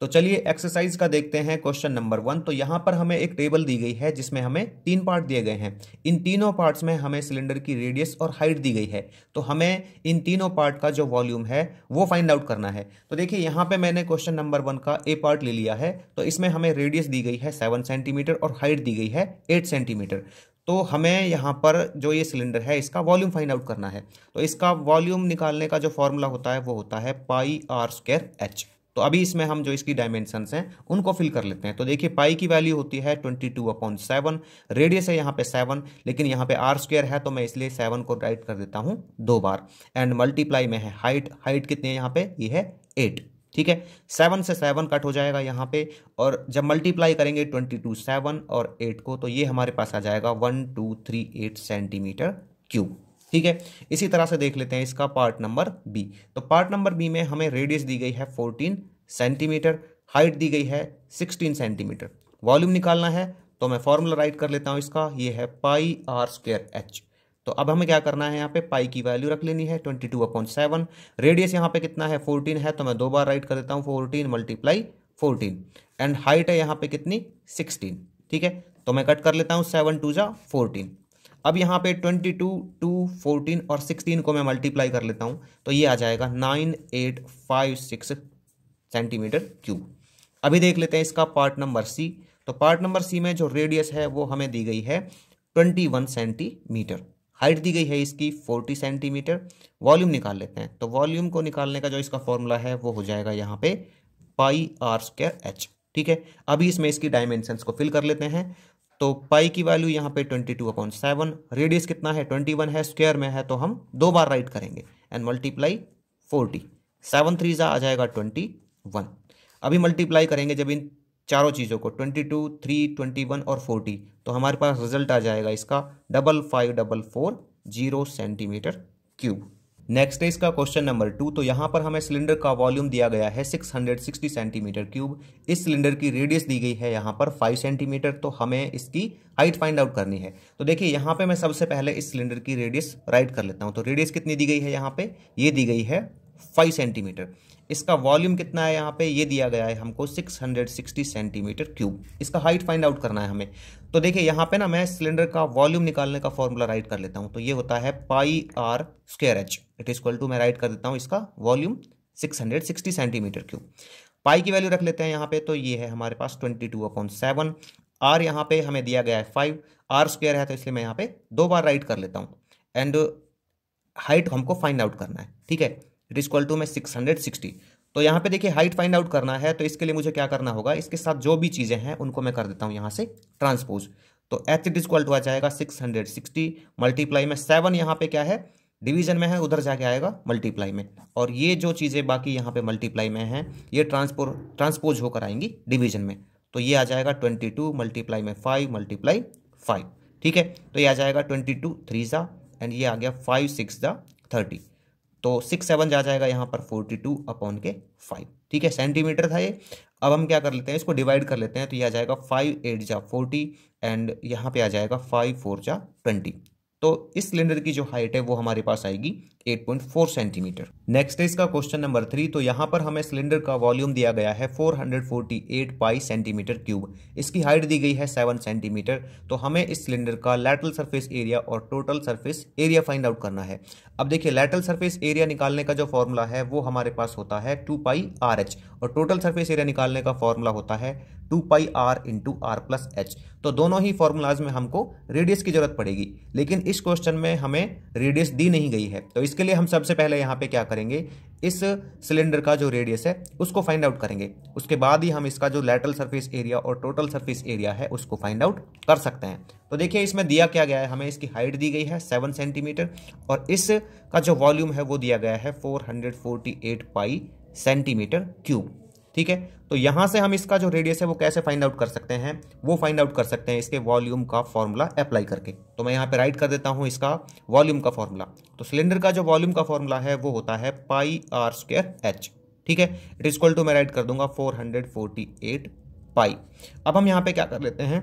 तो चलिए एक्सरसाइज का देखते हैं क्वेश्चन नंबर वन तो यहाँ पर हमें एक टेबल दी गई है जिसमें हमें तीन पार्ट दिए गए हैं इन तीनों पार्ट्स में हमें सिलेंडर की रेडियस और हाइट दी गई है तो हमें इन तीनों पार्ट का जो वॉल्यूम है वो फाइंड आउट करना है तो देखिए यहाँ पे मैंने क्वेश्चन नंबर वन का ए पार्ट ले लिया है तो इसमें हमें रेडियस दी गई है सेवन सेंटीमीटर और हाइट दी गई है एट सेंटीमीटर तो हमें यहाँ पर जो ये सिलेंडर है इसका वॉल्यूम फाइंड आउट करना है तो इसका वॉल्यूम निकालने का जो फॉर्मूला होता है वो होता है पाई आर स्क्वायर एच तो अभी इसमें हम जो इसकी डायमेंशन हैं उनको फिल कर लेते हैं तो देखिए पाई की वैल्यू होती है twenty two upon seven radius है यहाँ पे सेवन लेकिन यहाँ पे आर स्क्वेयर है तो मैं इसलिए सेवन को राइट कर देता हूँ दो बार एंड मल्टीप्लाई में है हाइट हाइट कितनी है यहाँ पे ये है एट ठीक है सेवन से सेवन कट हो जाएगा यहाँ पे और जब मल्टीप्लाई करेंगे ट्वेंटी टू सेवन और एट को तो ये हमारे पास आ जाएगा one two three eight centimetre cube ठीक है इसी तरह से देख लेते हैं इसका पार्ट नंबर बी तो पार्ट नंबर बी में हमें रेडियस दी गई है फोर्टीन सेंटीमीटर हाइट दी गई है सिक्सटीन सेंटीमीटर वॉल्यूम निकालना है तो मैं फॉर्मूला राइट कर लेता हूँ इसका ये है पाई आर स्क्वेयर एच तो अब हमें क्या करना है यहाँ पे पाई की वैल्यू रख लेनी है twenty two upon seven radius यहाँ पे कितना है फोर्टीन है तो मैं दो बार राइट कर देता हूँ fourteen multiply fourteen and height है यहाँ पे कितनी सिक्सटीन ठीक है तो मैं कट कर लेता हूँ सेवन टू जा फोर्टीन अब यहाँ पे ट्वेंटी टू टू फोर्टीन और सिक्सटीन को मैं मल्टीप्लाई कर लेता हूँ तो ये आ जाएगा nine eight five six centimetre cube अभी देख लेते हैं इसका पार्ट नंबर सी तो पार्ट नंबर सी में जो रेडियस है वो हमें दी गई है ट्वेंटी वन सेंटीमीटर हाइट दी गई है इसकी फोर्टी सेंटीमीटर वॉल्यूम निकाल लेते हैं तो वॉल्यूम को निकालने का जो इसका फॉर्मूला है वो हो जाएगा यहाँ पे पाई आर स्क्र एच ठीक है अभी इसमें इसकी डायमेंशन को फिल कर लेते हैं तो पाई की वैल्यू यहाँ पे twenty two upon seven radius कितना है ट्वेंटी वन है स्क्वायर में है तो हम दो बार राइट करेंगे and multiply forty seven three ज़ा आ जाएगा ट्वेंटी वन अभी मल्टीप्लाई करेंगे जब इन चारों चीज़ों को twenty two three twenty one और फोर्टी तो हमारे पास रिजल्ट आ जाएगा इसका double five double four zero centimetre cube next है इसका क्वेश्चन नंबर टू तो यहाँ पर हमें सिलेंडर का वॉल्यूम दिया गया है 660 सेंटीमीटर क्यूब इस सिलेंडर की रेडियस दी गई है यहाँ पर 5 सेंटीमीटर तो हमें इसकी हाइट फाइंड आउट करनी है तो देखिए यहाँ पे मैं सबसे पहले इस सिलेंडर की रेडियस राइट कर लेता हूँ तो रेडियस कितनी दी गई है यहाँ पर ये दी गई है फाइव सेंटीमीटर इसका वॉल्यूम कितना है यहाँ पे ये दिया गया है हमको 660 सेंटीमीटर क्यूब इसका हाइट फाइंड आउट करना है हमें तो देखिए यहाँ पे ना मैं सिलेंडर का वॉल्यूम निकालने का फॉर्मूला राइट कर लेता हूँ तो ये होता है pi are square h it is equal to मैं राइट कर देता हूँ इसका वॉल्यूम 660 सेंटीमीटर क्यूब पाई की वैल्यू रख लेते हैं यहाँ पे तो ये है हमारे पास twenty two upon seven r यहाँ पे हमें दिया गया है फाइव आर स्क्वेयर है तो इसलिए मैं यहाँ पे दो बार राइट कर लेता हूँ एंड हाइट हमको फाइंड आउट करना है ठीक है इट इज टू में सिक्स हंड्रेड सिक्सटी तो यहाँ पे देखिए हाइट फाइंड आउट करना है तो इसके लिए मुझे क्या करना होगा इसके साथ जो भी चीज़ें हैं उनको मैं कर देता हूँ यहाँ से ट्रांसपोज तो एच इट इज टू आ जाएगा सिक्स हंड्रेड सिक्सटी मल्टीप्लाई में सेवन यहाँ पे क्या है डिवीजन में है उधर जाके आएगा मल्टीप्लाई में और ये जो चीज़ें बाकी यहाँ पे मल्टीप्लाई में हैं ये ट्रांसपो ट्रांसपोज होकर आएंगी डिवीजन में तो ये आ जाएगा ट्वेंटी टू मल्टीप्लाई में फाइव मल्टीप्लाई फाइव ठीक है तो ये आ जाएगा ट्वेंटी टू थ्री ज़ा एंड ये आ गया फाइव सिक्स ज़ा थर्टी तो सिक्स सेवन जा जाएगा यहाँ पर फोर्टी टू अपॉन के फाइव ठीक है सेंटीमीटर था ये अब हम क्या कर लेते हैं इसको डिवाइड कर लेते हैं तो यह आ जाएगा फाइव एट जा फोर्टी एंड यहाँ पे आ जाएगा फाइव फोर जा ट्वेंटी तो इस सिलेंडर की जो हाइट है वो हमारे पास आएगी 8.4 सेंटीमीटर नेक्स्ट है इसका क्वेश्चन नंबर थ्री तो यहाँ पर हमें सिलेंडर का वॉल्यूम दिया गया है 448 पाई सेंटीमीटर क्यूब इसकी हाइट दी गई है 7 सेंटीमीटर तो हमें इस सिलेंडर का लैटरल सरफेस एरिया और total surface area find out करना है अब देखिए लैटरल सरफेस एरिया निकालने का जो फॉर्मूला है वो हमारे पास होता है टू पाई आर एच और टोटल सर्फेस एरिया निकालने का फॉर्मूला होता है two pi r into r plus h तो दोनों ही फॉर्मूलाज में हमको रेडियस की जरूरत पड़ेगी लेकिन इस क्वेश्चन में हमें रेडियस दी नहीं गई है तो इस इसके लिए हम सबसे पहले यहाँ पे क्या करेंगे इस सिलेंडर का जो रेडियस है उसको फाइंड आउट करेंगे उसके बाद ही हम इसका जो लेटरल सरफेस एरिया और टोटल सरफेस एरिया है उसको फाइंड आउट कर सकते हैं तो देखिए इसमें दिया क्या गया है हमें इसकी हाइट दी गई है सेवन सेंटीमीटर और इस का जो वॉल्यूम है वो दिया गया है four hundred forty eight pi centimetre cube ठीक है तो यहां से हम इसका जो रेडियस है वो कैसे फाइंड आउट कर सकते हैं वो फाइंड आउट कर सकते हैं इसके वॉल्यूम का फॉर्मूला अप्लाई करके तो मैं यहां पे राइट कर देता हूं इसका वॉल्यूम का फॉर्मूला तो सिलेंडर का जो वॉल्यूम का फॉर्मूला है वो होता है पाई आर स्क्वेयर एच ठीक है इट इज टू मैं राइट कर दूंगा four hundred forty eight pi अब हम यहाँ पे क्या कर लेते हैं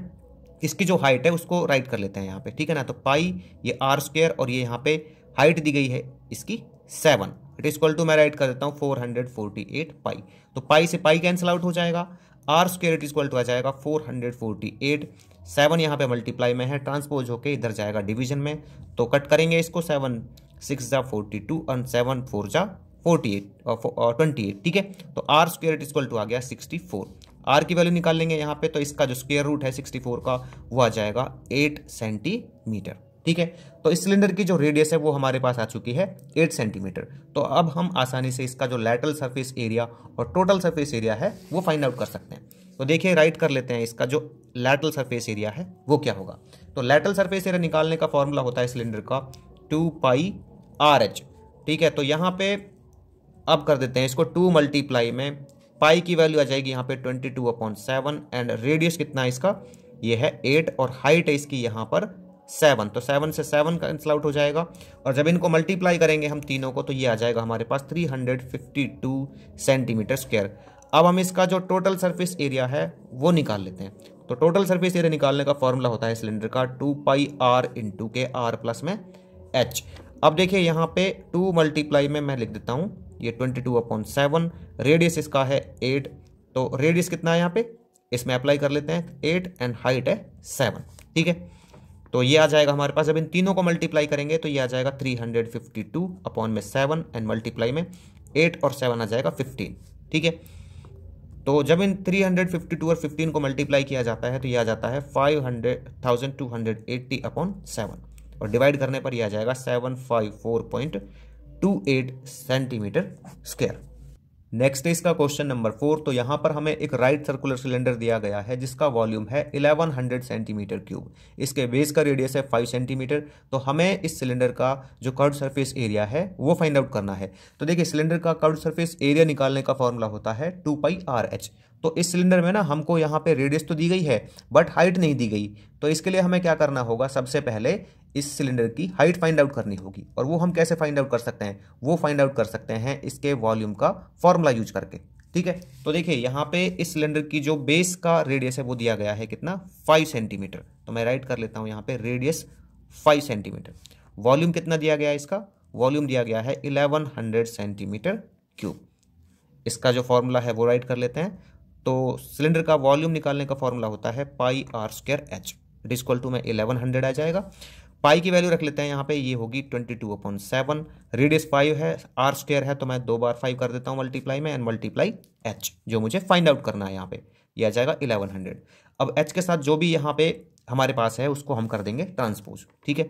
इसकी जो हाइट है उसको राइट कर लेते हैं यहाँ पे ठीक है ना तो पाई ये आर स्क्वेयर और ये यहाँ पे हाइट दी गई है इसकी seven it is equal to मैं राइट कर देता हूँ four hundred forty eight pi तो पाई से पाई कैंसिल आउट हो जाएगा are square it equal to आ जाएगा four hundred forty eight seven यहाँ पे मल्टीप्लाई में है ट्रांसपोज होके इधर जाएगा डिवीजन में तो कट करेंगे इसको सेवन सिक्स जा forty two and seven four जा फोर्टी एट ट्वेंटी एट ठीक है तो r square it equal to आ गया सिक्सटी फोर आर की वैल्यू निकाल लेंगे यहाँ पे तो इसका जो स्क्वेयर रूट है सिक्सटी फोर का वो आ जाएगा एट सेंटीमीटर ठीक है तो इस सिलेंडर की जो रेडियस है वो हमारे पास आ चुकी है एट सेंटीमीटर तो अब हम आसानी से इसका जो लैटरल सरफेस एरिया और टोटल सरफेस एरिया है वो फाइंड आउट कर सकते हैं तो देखिए राइट कर लेते हैं इसका जो लैटरल सरफेस एरिया है वो क्या होगा तो लैटरल सरफेस एरिया निकालने का फॉर्मूला होता है सिलेंडर का टू पाई आर एच ठीक है तो यहाँ पे अब कर देते हैं इसको टू मल्टीप्लाई में पाई की वैल्यू आ जाएगी यहाँ पे twenty two upon seven and radius कितना है इसका ये है एट और हाइट है इसकी यहाँ पर सेवन तो सेवन से सेवन कैंसिल आउट हो जाएगा और जब इनको मल्टीप्लाई करेंगे हम तीनों को तो ये आ जाएगा हमारे पास three hundred fifty two centimetre square अब हम इसका जो टोटल सरफेस एरिया है वो निकाल लेते हैं तो टोटल सरफेस एरिया निकालने का फॉर्मूला होता है सिलेंडर का two pi r into के आर प्लस में एच अब देखिए यहाँ पे टू मल्टीप्लाई में मैं लिख देता हूँ ये twenty two upon seven radius इसका है एट तो रेडियस कितना है यहाँ पे इसमें अप्लाई कर लेते हैं एट एंड हाइट है सेवन ठीक है तो ये आ जाएगा हमारे पास जब इन तीनों को मल्टीप्लाई करेंगे तो ये आ जाएगा three hundred fifty two upon में सेवन एंड मल्टीप्लाई में एट और सेवन आ जाएगा फिफ्टीन ठीक है तो जब इन 352 और 15 को मल्टीप्लाई किया जाता है तो यह आ जाता है 500,280 अपॉन सेवन और डिवाइड करने पर यह आ जाएगा 754.28 सेंटीमीटर स्क्वायर नेक्स्ट है इसका क्वेश्चन नंबर फोर तो यहाँ पर हमें एक राइट सर्कुलर सिलेंडर दिया गया है जिसका वॉल्यूम है 1100 सेंटीमीटर क्यूब इसके बेस का रेडियस है 5 सेंटीमीटर तो हमें इस सिलेंडर का जो कर्ड सरफेस एरिया है वो फाइंड आउट करना है तो देखिए सिलेंडर का कर्ड सरफेस एरिया निकालने का फॉर्मूला होता है टू पाई आर एच तो इस सिलेंडर में ना हमको यहाँ पे रेडियस तो दी गई है बट हाइट नहीं दी गई तो इसके लिए हमें क्या करना होगा सबसे पहले इस सिलेंडर की हाइट फाइंड आउट करनी होगी और वो हम कैसे फाइंड आउट कर सकते हैं वो फाइंड आउट कर सकते हैं इसके वॉल्यूम का फॉर्मूला यूज करके ठीक है तो देखिए यहाँ पे इस सिलेंडर की जो बेस का रेडियस है वो दिया गया है कितना फाइव सेंटीमीटर तो मैं राइट कर लेता हूँ यहाँ पे रेडियस फाइव सेंटीमीटर वॉल्यूम कितना दिया गया है इसका वॉल्यूम दिया गया है इलेवन हंड्रेड सेंटीमीटर क्यूब इसका जो फॉर्मूला है वो राइट कर लेते हैं तो सिलेंडर का वॉल्यूम निकालने का फॉर्मूला होता है pi are square h it to में इलेवन हंड्रेड आ जाएगा पाई की वैल्यू रख लेते हैं यहाँ पे ये होगी twenty two upon seven radius five है आर स्क्र है तो मैं दो बार फाइव कर देता हूँ मल्टीप्लाई में एंड मल्टीप्लाई एच जो मुझे फाइंड आउट करना है यहाँ पे ये आ जाएगा इलेवन हंड्रेड अब एच के साथ जो भी यहाँ पे हमारे पास है उसको हम कर देंगे ट्रांसपोज ठीक है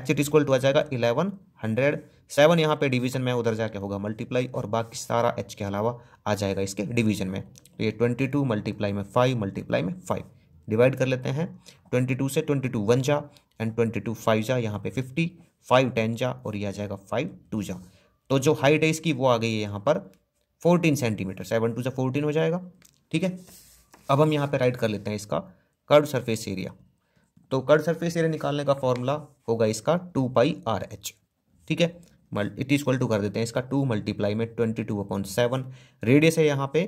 एच इट इजक्वल टू आ जाएगा इलेवन हंड्रेड सेवन यहाँ पे डिवीजन में उधर जाके होगा मल्टीप्लाई और बाकी सारा एच के अलावा आ जाएगा इसके डिवीजन में तो ये ट्वेंटी टू मल्टीप्लाई में फाइव मल्टीप्लाई में फाइव डिवाइड कर लेते हैं ट्वेंटी टू से ट्वेंटी टू वन जा एंड ट्वेंटी टू फाइव जा यहाँ पे फिफ्टी फाइव टेन जा और ये आ जाएगा फाइव टू जा तो जो हाइट है इसकी वो आ गई है यहाँ पर फोर्टीन सेंटीमीटर सेवन टू से फोर्टीन हो जाएगा ठीक है अब हम यहाँ पर राइट कर लेते हैं इसका कर्व सरफेस एरिया तो कर्व सरफेस एरिया निकालने का फॉर्मूला होगा इसका टू पाई आर एच ठीक है इट इज इक्वल टू कर देते हैं इसका टू मल्टीप्लाई में twenty two upon seven radius है यहाँ पे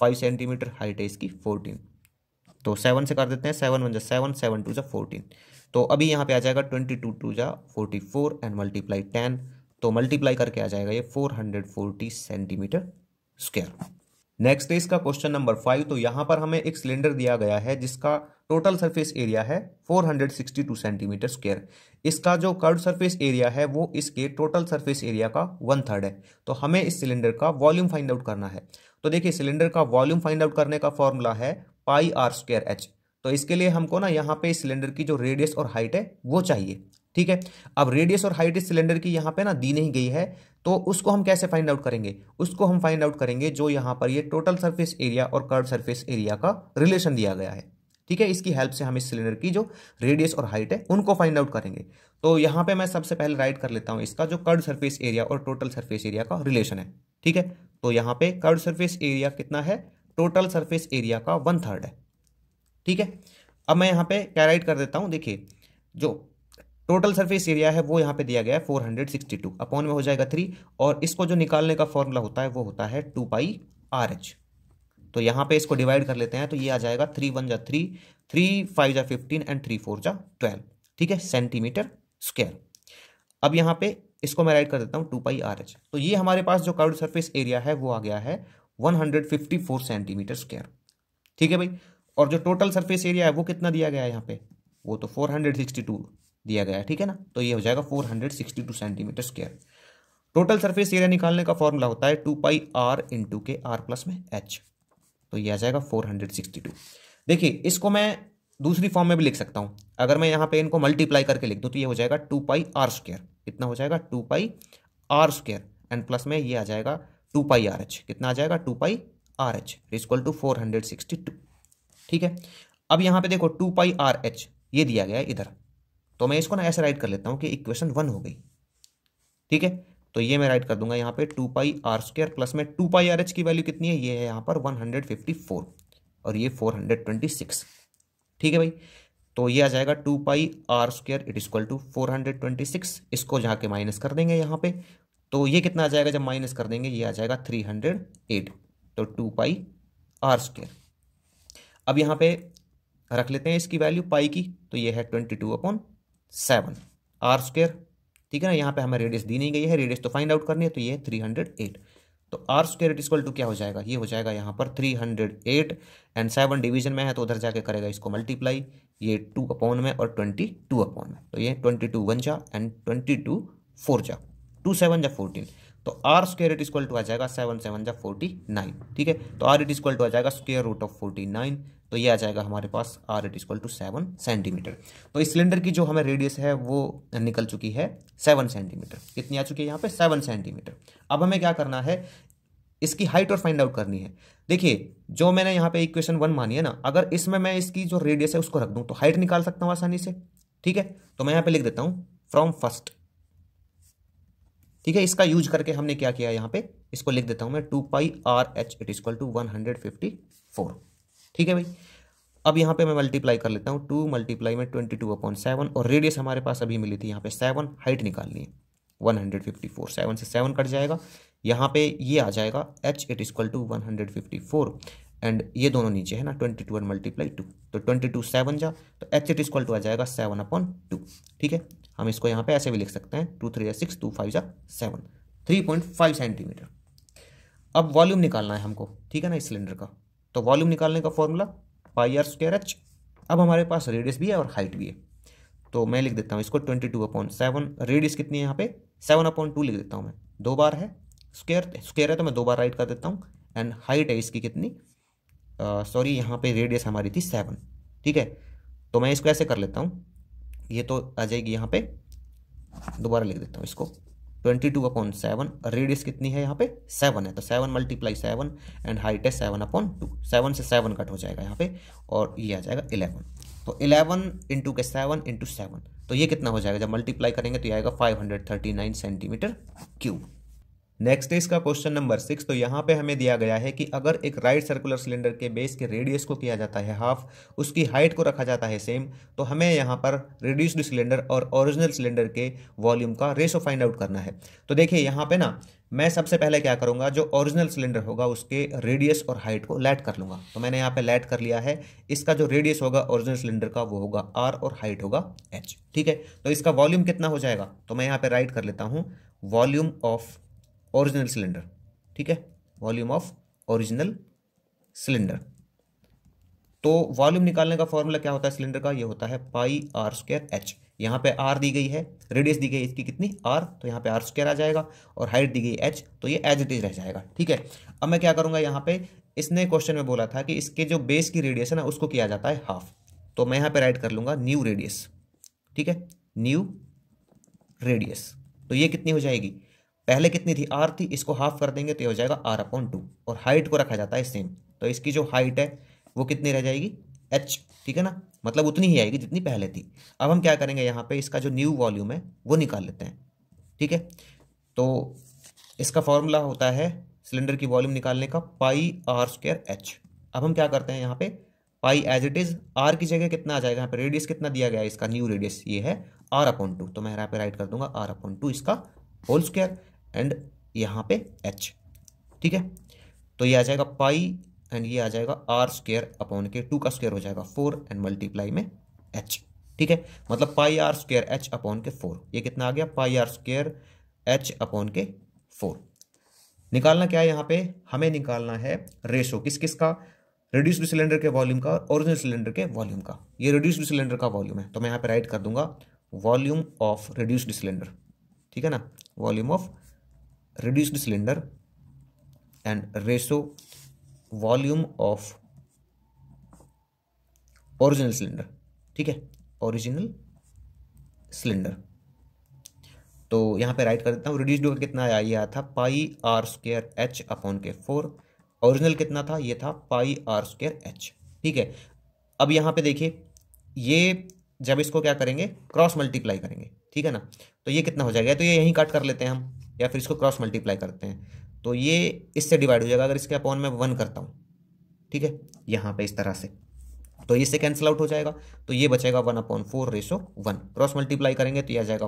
फाइव सेंटीमीटर हाइट है इसकी फोर्टीन तो सेवन से कर देते हैं सेवन वन जा सेवन सेवन टू जा फोर्टीन तो अभी यहाँ पे आ जाएगा ट्वेंटी टू टू जा forty four and multiply ten तो मल्टीप्लाई करके आ जाएगा ये four hundred forty centimetre square next है इसका क्वेश्चन नंबर फाइव तो यहाँ पर हमें एक सिलेंडर दिया गया है जिसका टोटल सरफेस एरिया है 462 सेंटीमीटर स्क्वायर इसका जो कर्व सरफेस एरिया है वो इसके टोटल सरफेस एरिया का वन थर्ड है तो हमें इस सिलेंडर का वॉल्यूम फाइंड आउट करना है तो देखिए सिलेंडर का वॉल्यूम फाइंड आउट करने का फॉर्मूला है पाई आर स्क्वेयर एच तो इसके लिए हमको ना यहाँ पे सिलेंडर की जो रेडियस और हाइट है वो चाहिए ठीक है अब रेडियस और हाइट इस सिलेंडर की यहाँ पे ना दी नहीं गई है तो उसको हम कैसे फाइंड आउट करेंगे उसको हम फाइंड आउट करेंगे जो यहाँ पर ये टोटल सर्फेस एरिया और कर्व सर्फेस एरिया का रिलेशन दिया गया है ठीक है इसकी हेल्प से हम इस सिलेंडर की जो रेडियस और हाइट है उनको फाइंड आउट करेंगे तो यहाँ पे मैं सबसे पहले राइट कर लेता हूँ इसका जो कर्ड सरफेस एरिया और टोटल सरफेस एरिया का रिलेशन है ठीक है तो यहाँ पे कर्व सरफेस एरिया कितना है टोटल सरफेस एरिया का वन थर्ड है ठीक है अब मैं यहाँ पे कैराइट कर देता हूँ देखिए जो टोटल सरफेस एरिया है वो यहाँ पे दिया गया है four hundred sixty two upon में हो जाएगा थ्री और इसको जो निकालने का फॉर्मूला होता है वो होता है टू बाई आर एच तो यहाँ पे इसको डिवाइड कर लेते हैं तो ये आ जाएगा थ्री वन जा थ्री थ्री फाइव जा फिफ्टीन एंड थ्री फोर जा ट्वेल्व ठीक है सेंटीमीटर स्क्वायर अब यहाँ पे इसको मैं राइट कर देता हूँ टू पाई आर एच तो ये हमारे पास जो कर्व्ड सर्फेस एरिया है वो आ गया है वन सेंटीमीटर स्क्वायर ठीक है भाई और जो टोटल सर्फेस एरिया है वो कितना दिया गया है यहाँ पे वो तो टू दिया गया है ठीक है ना तो ये हो जाएगा 462 centimetre square total surface area निकालने का फॉर्मूला होता है टू पाई आर इंटू के आर प्लस में एच तो ये आ जाएगा 462 देखिए इसको मैं दूसरी फॉर्म में भी लिख सकता हूँ अगर मैं यहाँ पे इनको मल्टीप्लाई करके लिख दूँ तो ये हो जाएगा टू पाई आर स्क्वेयर कितना हो जाएगा two pi r square and plus में ये आ जाएगा टू पाई आर एच कितना आ जाएगा two pi r h is equal to four hundred sixty two ठीक है अब यहाँ पे देखो टू पाई आर एच ये दिया गया है इधर तो मैं इसको ना ऐसे राइट कर लेता हूँ कि इक्वेशन वन हो गई ठीक है तो ये मैं राइट कर दूंगा यहाँ पे two pi are square plus में टू पाई आर एच की वैल्यू कितनी है ये है यहाँ पर वन हंड्रेड फिफ्टी फोर और ये फोर हंड्रेड ट्वेंटी सिक्स ठीक है भाई तो ये आ जाएगा two pi r square it equal to four hundred twenty six इसको जहाँ के माइनस कर देंगे यहाँ पे तो ये कितना आ जाएगा जब माइनस कर देंगे ये आ जाएगा थ्री हंड्रेड एट तो टू पाई आर स्क्वेयर अब यहाँ पे रख लेते हैं इसकी वैल्यू पाई की तो ये है twenty two upon seven r square ठीक है ना यहाँ पे हमें रेडियस दी नहीं गई है रेडियस तो फाइंड आउट करनी है तो ये थ्री हंड्रेड एट तो r square is equal to क्या हो जाएगा ये हो जाएगा यहाँ पर three hundred eight and seven division में है तो उधर जाके करेगा इसको मल्टीप्लाई ये टू अपॉन में और ट्वेंटी टू अपॉन में तो ये ट्वेंटी टू वन जा एंड ट्वेंटी टू फोर जा टू सेवन जा फोर्टीन तो r square it equal to आ जाएगा सेवन सेवन जा फोर्टी नाइन ठीक है तो आर इट इक्वल टू आ जाएगा square root of forty nine तो ये आ जाएगा हमारे पास r it equal to seven centimetre तो इस सिलेंडर की जो हमें रेडियस है वो निकल चुकी है सेवन सेंटीमीटर कितनी आ चुकी है यहाँ पे सेवन सेंटीमीटर अब हमें क्या करना है इसकी हाइट और फाइंड आउट करनी है देखिए जो मैंने यहाँ पे इक्वेशन वन मानी है ना अगर इसमें मैं इसकी जो रेडियस है उसको रख दूँ तो हाइट निकाल सकता हूँ आसानी से ठीक है तो मैं यहाँ पे लिख देता हूँ फ्रॉम फर्स्ट ठीक है इसका यूज करके हमने क्या किया यहाँ पे इसको लिख देता हूँ मैं two pi r h it is equal to one hundred fifty four ठीक है भाई अब यहाँ पे मैं मल्टीप्लाई कर लेता हूँ टू मल्टीप्लाई में ट्वेंटी टू अपॉइंट सेवन और रेडियस हमारे पास अभी मिली थी यहाँ पे सेवन हाइट निकालनी है one hundred fifty four seven से सेवन कट जाएगा यहाँ पे ये आ जाएगा h it equal to one hundred fifty four and ये दोनों नीचे है ना twenty two and multiply two तो ट्वेंटी टू सेवन जा तो एच इट इक्वल टू आ जाएगा सेवन अपॉन टू ठीक है हम इसको यहाँ पे ऐसे भी लिख सकते हैं टू थ्री या सिक्स टू फाइव जा seven three point five centimetre अब वॉल्यूम निकालना है हमको ठीक है ना इस सिलेंडर का तो वॉल्यूम निकालने का formula pi are square h अब हमारे पास रेडियस भी है और हाइट भी है तो मैं लिख देता हूँ इसको twenty two upon seven radius कितनी है यहाँ पे सेवन अपॉइंट टू लिख देता हूँ मैं दो बार है स्क्वेयर स्क्वेयर है तो मैं दो बार राइट कर देता हूँ एंड हाइट है इसकी कितनी सॉरी uh, यहाँ पे रेडियस हमारी थी सेवन ठीक है तो मैं इसको ऐसे कर लेता हूँ ये तो आ जाएगी यहाँ पे दोबारा लिख देता हूँ इसको twenty two upon seven radius कितनी है यहाँ पे सेवन है तो seven multiply seven and height है सेवन अपॉन टू सेवन से सेवन कट हो जाएगा यहाँ पे और ये आ जाएगा इलेवन तो इलेवन इंटू के सेवन इंटू सेवन तो ये कितना हो जाएगा जब मल्टीप्लाई करेंगे तो ये आएगा five hundred thirty nine centimetre cube next है इसका क्वेश्चन नंबर सिक्स तो यहाँ पे हमें दिया गया है कि अगर एक राइट सर्कुलर सिलेंडर के बेस के रेडियस को किया जाता है हाफ उसकी हाइट को रखा जाता है सेम तो हमें यहाँ पर रिड्यूस्ड सिलेंडर और ओरिजिनल सिलेंडर के वॉल्यूम का रेशो फाइंड आउट करना है तो देखिए यहाँ पे ना मैं सबसे पहले क्या करूँगा जो ओरिजिनल सिलेंडर होगा उसके रेडियस और हाइट को लैट कर लूँगा तो मैंने यहाँ पर लैट कर लिया है इसका जो रेडियस होगा ओरिजिनल सिलेंडर का वो होगा आर और हाइट होगा एच ठीक है तो इसका वॉल्यूम कितना हो जाएगा तो मैं यहाँ पर राइट कर लेता हूँ वॉल्यूम ऑफ ओरिजिनल सिलेंडर ठीक है वॉल्यूम ऑफ ओरिजिनल सिलेंडर तो वॉल्यूम निकालने का फॉर्मूला क्या होता है सिलेंडर का ये होता है पाई आर स्क्र एच यहाँ पे आर दी गई है रेडियस दी गई इसकी कितनी आर तो यहाँ पे आर स्क्वायर आ जाएगा और हाइट दी गई एच तो ये एज इट इज रह जाएगा ठीक है अब मैं क्या करूँगा यहाँ पे इसने क्वेश्चन में बोला था कि इसके जो बेस की रेडियस है ना उसको किया जाता है हाफ तो मैं यहाँ पर राइट कर लूँगा न्यू रेडियस ठीक है न्यू रेडियस तो ये कितनी हो जाएगी पहले कितनी थी आर थी इसको हाफ कर देंगे तो ये हो जाएगा आर अपॉन टू और हाइट को रखा जाता है सेम तो इसकी जो हाइट है वो कितनी रह जाएगी एच ठीक है ना मतलब उतनी ही आएगी जितनी पहले थी अब हम क्या करेंगे यहाँ पे इसका जो न्यू वॉल्यूम है वो निकाल लेते हैं ठीक है तो इसका फॉर्मूला होता है सिलेंडर की वॉल्यूम निकालने का पाई आर स्क्र एच अब हम क्या करते हैं यहाँ पे pi as it is r की जगह कितना आ जाएगा यहाँ पे रेडियस कितना दिया गया है इसका न्यू रेडियस ये है आर अपॉन टू तो मैं यहाँ पे राइट कर दूंगा आर अपॉन टू इसका होल स्क्वायर एंड यहाँ पे एच ठीक है तो ये आ जाएगा पाई एंड ये आ जाएगा आर स्क्र अपॉन के टू का स्क्वेयर हो जाएगा फोर एंड मल्टीप्लाई में एच ठीक है मतलब pi are square h upon के फोर ये कितना आ गया pi are square h upon के फोर निकालना क्या है यहाँ पे हमें निकालना है रेशो किस किस का रिड्यूस्ड सिलेंडर के वॉल्यूम का और ओरिजिनल सिलेंडर के वॉल्यूम का ये रिड्यूस्ड सिलेंडर का वॉल्यूम है तो मैं यहाँ पे राइट कर दूंगा वॉल्यूम ऑफ रिड्यूस्ड सिलेंडर ठीक है ना volume of reduced cylinder and ratio volume of original cylinder ठीक है ओरिजिनल सिलेंडर तो यहाँ पे राइट कर देता हूँ रिड्यूस्ड होकर कितना आया ये आया था pi are square h upon के फोर ओरिजिनल कितना था ये था पाई आर स्क्र एच ठीक है अब यहाँ पे देखिए ये जब इसको क्या करेंगे क्रॉस मल्टीप्लाई करेंगे ठीक है ना तो ये कितना हो जाएगा तो ये यहीं काट कर लेते हैं हम या फिर इसको क्रॉस मल्टीप्लाई करते हैं तो ये इससे डिवाइड हो जाएगा अगर इसके अपॉन में वन करता हूँ ठीक है यहाँ पे इस तरह से तो इससे कैंसिल आउट हो जाएगा तो ये बचेगा one upon four ratio one cross multiply करेंगे तो ये आ जाएगा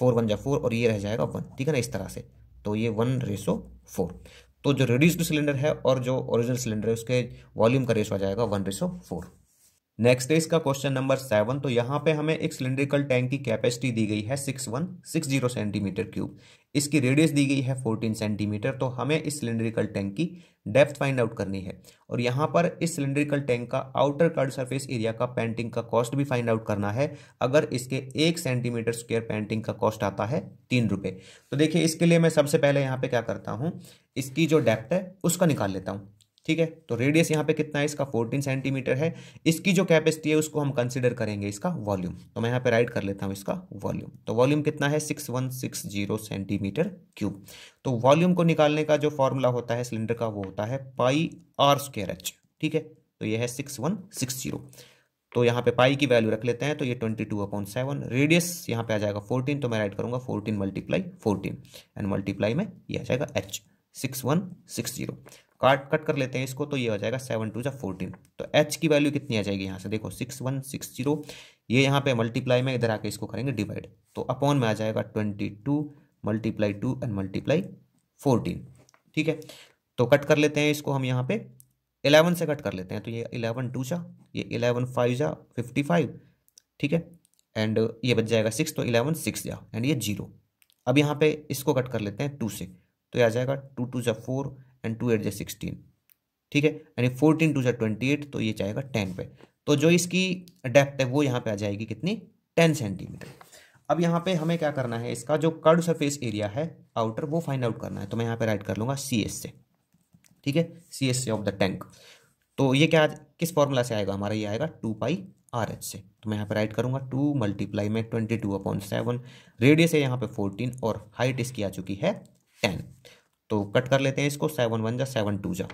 फोर वन या फोर और ये रह जाएगा वन ठीक है ना इस तरह से तो ये वन रेसो फोर तो जो रिड्यूस्ड सिलेंडर है और जो ओरिजिनल सिलेंडर है उसके वॉल्यूम का रेशो आ जाएगा वन रेसो फोर नेक्स्ट है इसका क्वेश्चन नंबर सेवन तो यहाँ पे हमें एक सिलेंड्रिकल टैंक की कैपेसिटी दी गई है six one six zero centimetre cube इसकी रेडियस दी गई है फोर्टीन सेंटीमीटर तो हमें इस सिलेंड्रिकल टैंक की डेप्थ फाइंड आउट करनी है और यहाँ पर इस सिलेंड्रिकल टैंक का आउटर कर्ड सरफेस एरिया का पेंटिंग का कॉस्ट भी फाइंड आउट करना है अगर इसके एक सेंटीमीटर स्क्वेयर पेंटिंग का कॉस्ट आता है तीन रुपये तो देखिए इसके लिए मैं सबसे पहले यहाँ पर क्या करता हूँ इसकी जो डेप्थ है उसका निकाल लेता हूँ ठीक है तो रेडियस यहाँ पे कितना है इसका 14 सेंटीमीटर है इसकी जो कैपेसिटी है उसको हम कंसिडर करेंगे इसका वॉल्यूम तो मैं यहाँ पे राइट कर लेता हूँ इसका वॉल्यूम तो वॉल्यूम कितना है 6160 सेंटीमीटर क्यूब तो वॉल्यूम को निकालने का जो फॉर्मूला होता है सिलेंडर का वो होता है पाई आर स्क्र एच ठीक है तो यह है सिक्स वन सिक्स जीरो तो यहाँ पे पाई की वैल्यू रख लेते हैं तो ये twenty two upon seven radius यहाँ पे आ जाएगा फोर्टीन तो मैं राइट करूंगा fourteen multiply fourteen and multiply में ये आ जाएगा H six one six zero काट कट कर लेते हैं इसको तो ये हो जाएगा सेवन टू या फोर्टीन तो एच की वैल्यू कितनी आ जाएगी यहाँ से देखो सिक्स वन सिक्स जीरो ये यहाँ पे मल्टीप्लाई में इधर आके इसको करेंगे डिवाइड तो अपॉन में आ जाएगा twenty two multiply two and multiply fourteen ठीक है तो कट कर लेते हैं इसको हम यहाँ पे इलेवन से कट कर लेते हैं तो ये इलेवन टू जा ये इलेवन फाइव जा फिफ्टी फाइव ठीक है एंड ये बच जाएगा सिक्स तो इलेवन सिक्स जा एंड ये जीरो अब यहाँ पे इसको कट कर लेते हैं टू से तो ये आ जाएगा टू टू जा फोर एंड टू एट जै सिक्सटीन ठीक है यानी फोर्टीन टू जै ट्वेंटी एट तो ये जाएगा टेन पे तो जो इसकी डेप्थ है वो यहाँ पे आ जाएगी कितनी टेन सेंटीमीटर अब यहाँ पे हमें क्या करना है इसका जो कर्ड सरफेस एरिया है आउटर वो फाइंड आउट करना है तो मैं यहाँ पे राइट कर लूँगा सी एस से ठीक है सी एस से ऑफ द टैंक तो ये क्या किस फॉर्मूला से आएगा हमारा ये आएगा टू पाई आर एच से तो मैं यहाँ पे राइट करूँगा टू मल्टीप्लाई में twenty two upon seven radius है यहाँ पे फोर्टीन और हाइट इसकी आ चुकी है टेन तो कट कर लेते हैं इसको सेवन वन जा सेवन टू जा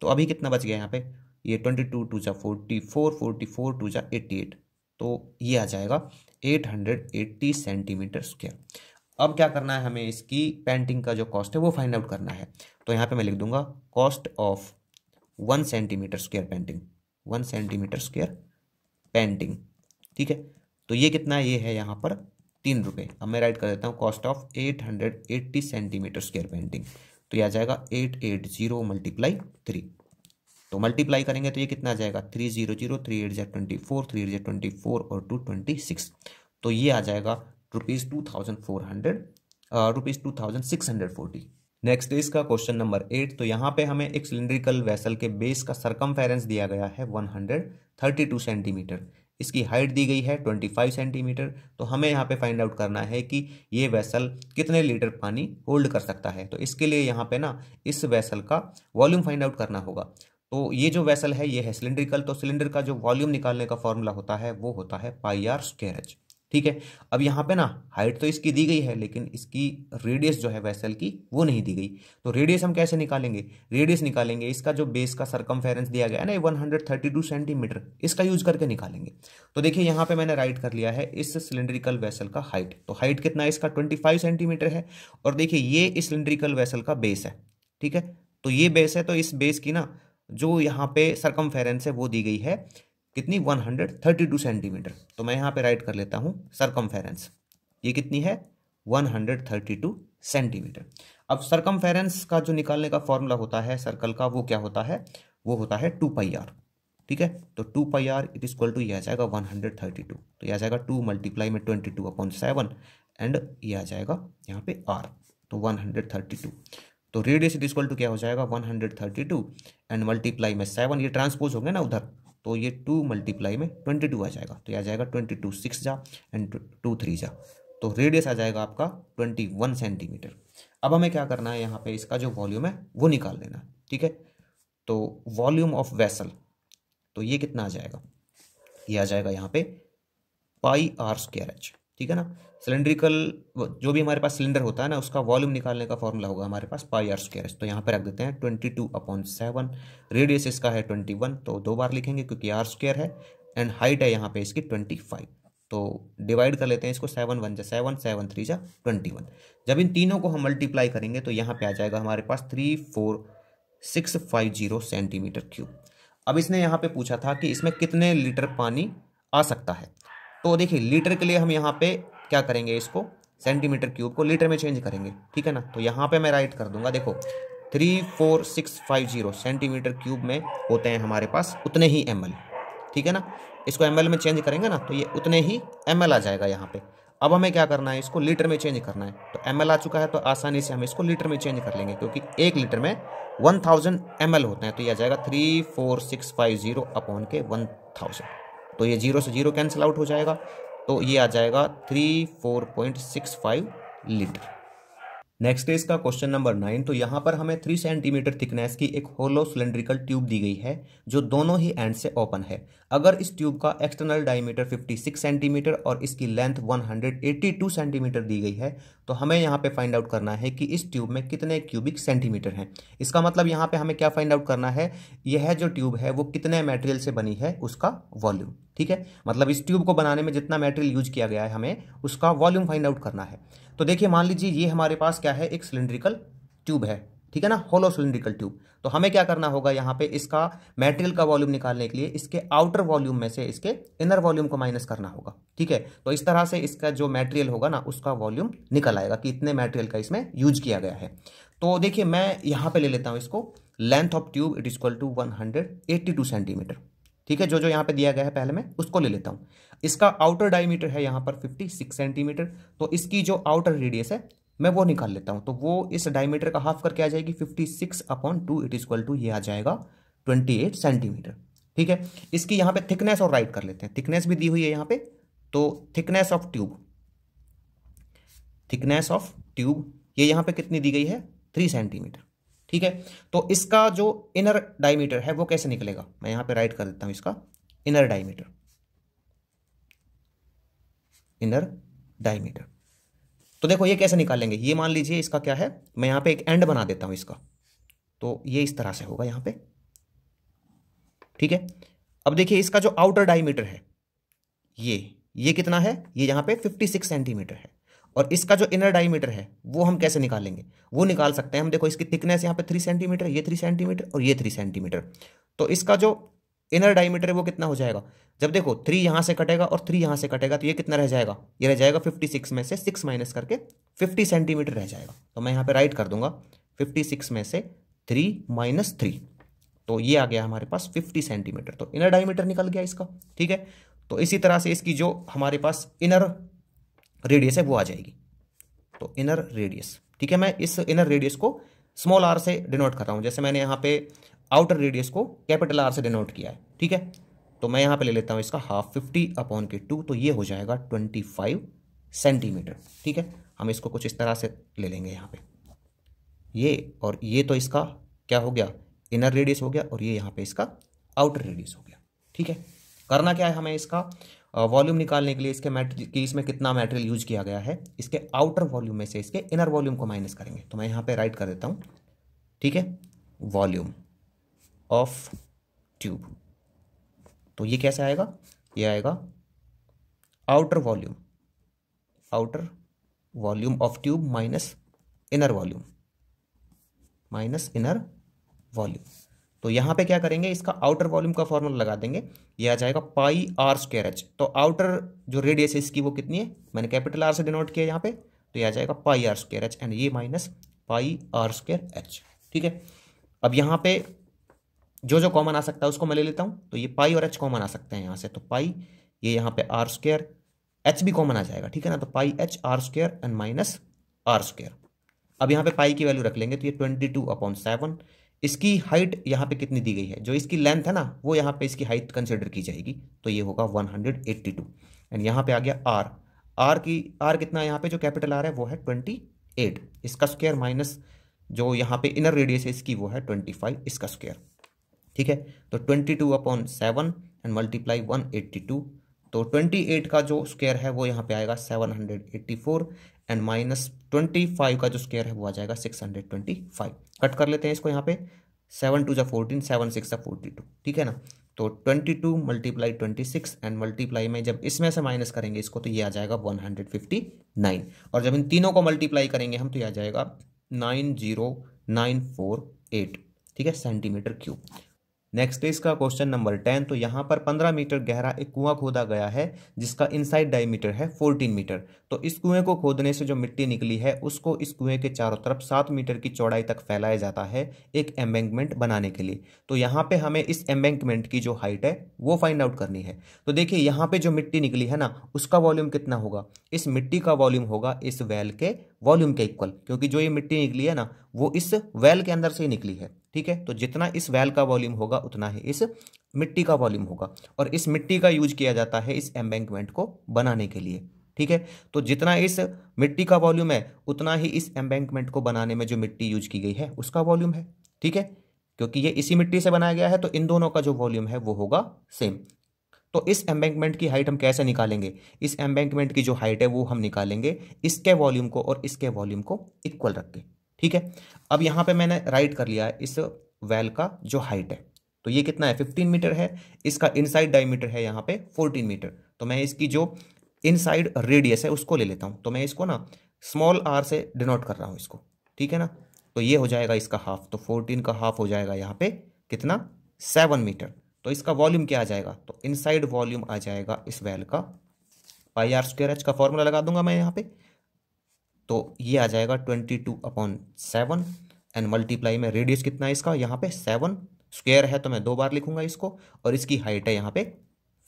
तो अभी कितना बच गया यहाँ पे ये ट्वेंटी टू टू जा forty four forty four two जा एट्टी एट तो ये आ जाएगा eight hundred eighty centimetre square अब क्या करना है हमें इसकी पेंटिंग का जो कॉस्ट है वो फाइंड आउट करना है तो यहाँ पे मैं लिख दूंगा cost of one centimetre square painting one centimetre square painting ठीक है तो ये कितना ये है यहाँ पर तीन रुपये अब मैं राइट कर देता हूँ cost of eight hundred eighty centimetre square painting तो यह आ जाएगा eight eight zero multiply three तो मल्टीप्लाई करेंगे तो ये कितना आ जाएगा three zero zero three eight जै ट्वेंटी फोर थ्री एट जै ट्वेंटी फोर और टू ट्वेंटी सिक्स तो ये आ जाएगा rupees two thousand four hundred rupees two thousand six hundred forty next is का क्वेश्चन नंबर एट तो यहाँ पे हमें एक सिलेंड्रिकल वेसल के बेस का सरकम दिया गया है one hundred thirty two centimetre इसकी हाइट दी गई है 25 सेंटीमीटर तो हमें यहाँ पे फाइंड आउट करना है कि ये वैसल कितने लीटर पानी होल्ड कर सकता है तो इसके लिए यहाँ पे ना इस वैसल का वॉल्यूम फाइंड आउट करना होगा तो ये जो वैसल है ये है सिलेंड्रिकल तो सिलेंडर का जो वॉल्यूम निकालने का फॉर्मूला होता है वो होता है पाई आर ठीक है अब यहाँ पे ना हाइट तो इसकी दी गई है लेकिन इसकी रेडियस जो है वैसल की वो नहीं दी गई तो रेडियस हम कैसे निकालेंगे रेडियस निकालेंगे इसका जो बेस का सरकमफेरेंस दिया गया है ना one hundred thirty two centimetre इसका यूज करके निकालेंगे तो देखिए यहाँ पे मैंने राइट कर लिया है इस सिलेंड्रिकल वैसल का हाइट तो हाइट कितना है इसका ट्वेंटी फाइव सेंटीमीटर है और देखिए ये सिलेंड्रिकल वैसल का बेस है ठीक है तो ये बेस है तो इस बेस की ना जो यहाँ पे फेरेंस है वो दी गई है कितनी 132 सेंटीमीटर तो मैं यहाँ पे राइट कर लेता हूँ सरकमफेरेंस ये कितनी है 132 सेंटीमीटर अब सरकमफेरेंस का जो निकालने का फॉर्मूला होता है सर्कल का वो क्या होता है वो होता है टू पाई आर ठीक है तो two pi R it is equal to यह आ जाएगा 132 तो यह आ जाएगा टू मल्टीप्लाई में twenty two upon seven and ये आ जाएगा यहाँ पे आर तो 132 तो radius it is equal to क्या हो जाएगा 132 एंड मल्टीप्लाई में सेवन ये ट्रांसपोज होंगे ना उधर तो ये टू मल्टीप्लाई में ट्वेंटी टू आ जाएगा तो ये आ जाएगा ट्वेंटी टू सिक्स जा एंड टू थ्री जा तो रेडियस आ जाएगा आपका ट्वेंटी वन सेंटीमीटर अब हमें क्या करना है यहाँ पे इसका जो वॉल्यूम है वो निकाल लेना ठीक है तो वॉल्यूम ऑफ वेसल तो ये कितना आ जाएगा ये आ जाएगा यहाँ पे पाई आर स्क्र एच ठीक है ना सिलेंड्रिकल जो भी हमारे पास सिलेंडर होता है ना उसका वॉल्यूम निकालने का फॉर्मूला होगा हमारे पास पाई आर स्क्र तो यहाँ पे रख देते हैं twenty two upon seven radius इसका है ट्वेंटी वन तो दो बार लिखेंगे क्योंकि आर स्क्र है एंड हाइट है यहाँ पे इसकी ट्वेंटी फाइव तो डिवाइड कर लेते हैं इसको सेवन वन जा सेवन सेवन थ्री जा ट्वेंटी वन जब इन तीनों को हम मल्टीप्लाई करेंगे तो यहाँ पे आ जाएगा हमारे पास three four six five zero centimetre cube अब इसने यहाँ पे पूछा था कि इसमें कितने लीटर पानी आ सकता है तो देखिए लीटर के लिए हम यहाँ पे क्या करेंगे इसको सेंटीमीटर क्यूब को लीटर में चेंज करेंगे ठीक है ना तो यहाँ पे मैं राइट कर दूंगा देखो three four six five zero centimetre cube में होते हैं हमारे पास उतने ही एम ठीक है ना इसको एम में चेंज करेंगे ना तो ये उतने ही एम आ जाएगा यहाँ पे अब हमें क्या करना है इसको लीटर में चेंज करना है तो एम आ चुका है तो आसानी से हम इसको लीटर में चेंज कर लेंगे क्योंकि एक लीटर में वन थाउजेंड एम होते हैं तो ये आ जाएगा three four six five zero upon के वन थाउजेंड तो ये जीरो से जीरो कैंसिल आउट हो जाएगा तो ये आ जाएगा three four point six five litre next है इसका क्वेश्चन नंबर नाइन तो यहाँ पर हमें थ्री सेंटीमीटर थिकनेस की एक होलो सिलेंड्रिकल ट्यूब दी गई है जो दोनों ही एंड से ओपन है अगर इस ट्यूब का एक्सटर्नल डायमीटर 56 सेंटीमीटर और इसकी लेंथ 182 सेंटीमीटर दी गई है तो हमें यहाँ पे फाइंड आउट करना है कि इस ट्यूब में कितने क्यूबिक सेंटीमीटर हैं इसका मतलब यहाँ पर हमें क्या फाइंड आउट करना है यह जो ट्यूब है वो कितने मेटेरियल से बनी है उसका वॉल्यूम ठीक है मतलब इस ट्यूब को बनाने में जितना मेटेरियल यूज किया गया है हमें उसका वॉल्यूम फाइंड आउट करना है तो देखिए मान लीजिए ये हमारे पास क्या है एक सिलेंड्रिकल ट्यूब है ठीक है ना होलो सिलेंड्रिकल ट्यूब तो हमें क्या करना होगा यहाँ पे इसका मेटेरियल का वॉल्यूम निकालने के लिए इसके आउटर वॉल्यूम में से इसके इनर वॉल्यूम को माइनस करना होगा ठीक है तो इस तरह से इसका जो मेटेरियल होगा ना उसका वॉल्यूम निकल आएगा कि इतने मेटेरियल का इसमें यूज किया गया है तो देखिए मैं यहाँ पे ले लेता हूँ इसको length of tube it is equal to one centimetre ठीक है जो जो यहाँ पे दिया गया है पहले मैं उसको ले लेता हूँ इसका आउटर डायमीटर है यहाँ पर 56 सेंटीमीटर तो इसकी जो आउटर रेडियस है मैं वो निकाल लेता हूँ तो वो इस डायमीटर का हाफ करके आ जाएगी fifty six upon two it equal to ये आ जाएगा ट्वेंटी एट सेंटीमीटर ठीक है इसकी यहाँ पे थिकनेस और राइट कर लेते हैं थिकनेस भी दी हुई है यहाँ पे तो thickness of tube thickness of tube ये यहाँ पे कितनी दी गई है थ्री सेंटीमीटर ठीक है तो इसका जो इनर डायमीटर है वो कैसे निकलेगा मैं यहाँ पे राइट कर देता हूँ इसका इनर डायमीटर इनर डायमीटर तो देखो ये कैसे निकालेंगे ये मान लीजिए इसका क्या है मैं यहां पे एक एंड बना देता हूं इसका तो ये इस तरह से होगा यहां पे ठीक है अब देखिए इसका जो आउटर डायमीटर है ये ये कितना है ये यहां पे 56 सेंटीमीटर है और इसका जो इनर डायमीटर है वो हम कैसे निकालेंगे वो निकाल सकते हैं हम देखो इसकी थिकनेस यहां पर थ्री सेंटीमीटर ये थ्री सेंटीमीटर और ये थ्री सेंटीमीटर तो इसका जो इनर डायमीटर वो कितना हो जाएगा जब देखो थ्री यहाँ से कटेगा और थ्री यहाँ से कटेगा तो ये कितना रह जाएगा ये रह जाएगा फिफ्टी सिक्स में से सिक्स माइनस करके फिफ्टी सेंटीमीटर रह जाएगा तो मैं यहाँ पे राइट कर दूंगा फिफ्टी सिक्स में से थ्री माइनस थ्री तो ये आ गया हमारे पास फिफ्टी सेंटीमीटर तो इनर डायमीटर निकल गया इसका ठीक है तो इसी तरह से इसकी जो हमारे पास इनर रेडियस है वो आ जाएगी तो इनर रेडियस ठीक है मैं इस इनर रेडियस को स्मॉल आर से डिनोट कर रहा हूँ जैसे मैंने यहाँ पे आउटर रेडियस को कैपिटल आर से डिनोट किया है ठीक है तो मैं यहां पे ले लेता हूं इसका हाफ फिफ्टी अपॉन के टू तो ये हो जाएगा ट्वेंटी फाइव सेंटीमीटर ठीक है हम इसको कुछ इस तरह से ले लेंगे यहाँ पे ये और ये तो इसका क्या हो गया इनर रेडियस हो गया और ये यहाँ पे इसका आउटर रेडियस हो गया ठीक है करना क्या है हमें इसका वॉल्यूम निकालने के लिए इसके मैटर कि इसमें कितना मैटेरियल यूज किया गया है इसके आउटर वॉल्यूम में से इसके इनर वॉल्यूम को माइनस करेंगे तो मैं यहाँ पर राइट कर देता हूँ ठीक है वॉल्यूम ऑफ ट्यूब तो ये कैसे आएगा ये आएगा outer volume outer volume of tube minus inner volume minus inner volume तो यहां पे क्या करेंगे इसका आउटर वॉल्यूम का फॉर्मूला लगा देंगे ये आ जाएगा पाई आर स्क्वायर एच तो आउटर जो रेडियस है इसकी वो कितनी है मैंने कैपिटल आर से डिनोट किया यहां पे तो ये आ जाएगा pi are square H and ये minus pi are square H ठीक है अब यहां पे जो जो कॉमन आ सकता है उसको मैं ले लेता हूँ तो ये पाई और एच कॉमन आ सकते हैं यहाँ से तो पाई ये यहाँ पे आर स्क्र एच भी कॉमन आ जाएगा ठीक है ना तो pi H R square and minus R square अब यहाँ पे पाई की वैल्यू रख लेंगे तो ये ट्वेंटी टू अपॉन सेवन इसकी हाइट यहाँ पे कितनी दी गई है जो इसकी लेंथ है ना वो यहाँ पे इसकी हाइट कंसिडर की जाएगी तो ये होगा one hundred eighty two and यहाँ पे आ गया आर आर की आर कितना यहाँ पे जो कैपिटल आर है वो है ट्वेंटी एट इसका स्क्वेयर माइनस जो यहाँ पे इनर रेडियस है इसकी वो है ट्वेंटी फाइव इसका स्क्वेयर ठीक है तो twenty two upon seven and multiply one eighty two तो ट्वेंटी एट का जो स्क्वायर है वो यहाँ पे आएगा seven hundred eighty four and minus twenty five का जो स्क्वायर है वो आ जाएगा six hundred twenty five cut कर लेते हैं इसको यहाँ पे सेवन टू जा फोर्टीन सेवन सिक्स जा फोर्टी टू ठीक है ना तो twenty two multiply twenty six and multiply में जब इसमें से माइनस करेंगे इसको तो ये आ जाएगा वन हंड्रेड फिफ्टी नाइन और जब इन तीनों को मल्टीप्लाई करेंगे हम तो ये आ जाएगा nine zero nine four eight ठीक है सेंटीमीटर क्यूब नेक्स्ट इसका क्वेश्चन नंबर टेन तो यहाँ पर पंद्रह मीटर गहरा एक कुआं खोदा गया है जिसका इनसाइड डायमीटर है फोर्टीन मीटर तो इस कुएं को खोदने से जो मिट्टी निकली है उसको इस कुएं के चारों तरफ सात मीटर की चौड़ाई तक फैलाया जाता है एक एम्बेंकमेंट बनाने के लिए तो यहाँ पे हमें इस एम्बेंकमेंट की जो हाइट है वो फाइंड आउट करनी है तो देखिए यहाँ पे जो मिट्टी निकली है ना उसका वॉल्यूम कितना होगा इस मिट्टी का वॉल्यूम होगा इस वेल के वॉल्यूम के इक्वल क्योंकि जो ये मिट्टी निकली है ना वो इस वेल के अंदर से निकली है ठीक है तो जितना इस वेल का वॉल्यूम होगा उतना ही इस मिट्टी का वॉल्यूम होगा और इस मिट्टी का यूज किया जाता है इस एम्बैंकमेंट को बनाने के लिए ठीक है तो जितना इस मिट्टी का वॉल्यूम है उतना ही इस एम्बैंकमेंट को बनाने में जो मिट्टी यूज की गई है उसका वॉल्यूम है ठीक है क्योंकि ये इसी मिट्टी से बनाया गया है तो इन दोनों का जो वॉल्यूम है वो होगा सेम तो इस एम्बैंकमेंट की हाइट हम कैसे निकालेंगे इस एम्बैंकमेंट की जो हाइट है वो हम निकालेंगे इसके वॉल्यूम को और इसके वॉल्यूम को इक्वल रख के ठीक है अब यहाँ पे मैंने राइट कर लिया है इस वेल का जो हाइट है तो ये कितना है फिफ्टीन मीटर है इसका इनसाइड डायमीटर है यहाँ पे फोर्टीन मीटर तो मैं इसकी जो इनसाइड रेडियस है उसको ले लेता हूँ तो मैं इसको ना स्मॉल आर से डिनोट कर रहा हूँ इसको ठीक है ना तो ये हो जाएगा इसका हाफ तो फोर्टीन का हाफ हो जाएगा यहाँ पे कितना सेवन मीटर तो इसका वॉल्यूम क्या आ जाएगा तो इनसाइड वॉल्यूम आ जाएगा इस वेल का पाई आर स्क्र एच का फॉर्मूला लगा दूंगा मैं यहाँ पे तो ये आ जाएगा twenty two upon seven and multiply में रेडियस कितना है इसका यहाँ पे सेवन स्क्वेयर है तो मैं दो बार लिखूंगा इसको और इसकी हाइट है यहाँ पे